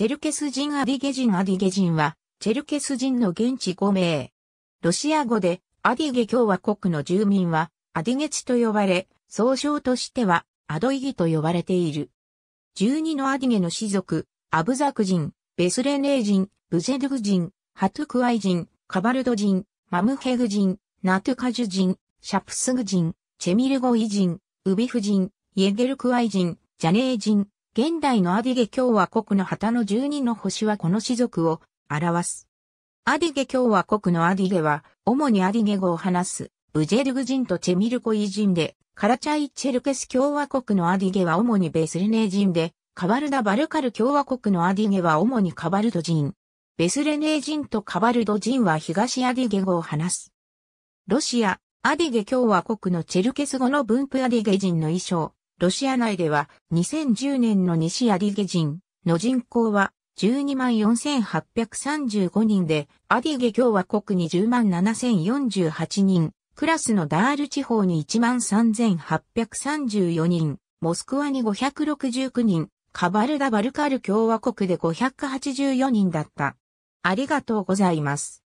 チェルケス人アディゲ人アディゲ人は、チェルケス人の現地5名。ロシア語で、アディゲ共和国の住民は、アディゲチと呼ばれ、総称としては、アドイギと呼ばれている。12のアディゲの氏族、アブザク人、ベスレネー人、ブジェドゥグ人、ハトゥクアイ人、カバルド人、マムヘグ人、ナトゥカジュ人、シャプスグ人、チェミルゴイ人、ウビフ人、イエゲルクアイ人、ジャネー人、現代のアディゲ共和国の旗の住人の星はこの氏族を表す。アディゲ共和国のアディゲは、主にアディゲ語を話す、ブジェルグ人とチェミルコイ人で、カラチャイ・チェルケス共和国のアディゲは主にベスレネー人で、カバルダ・バルカル共和国のアディゲは主にカバルド人。ベスレネー人とカバルド人は東アディゲ語を話す。ロシア、アディゲ共和国のチェルケス語の分布アディゲ人の衣装。ロシア内では2010年の西アディゲ人の人口は12万4835人で、アディゲ共和国に10万7048人、クラスのダール地方に1万3834人、モスクワに569人、カバルダ・バルカル共和国で584人だった。ありがとうございます。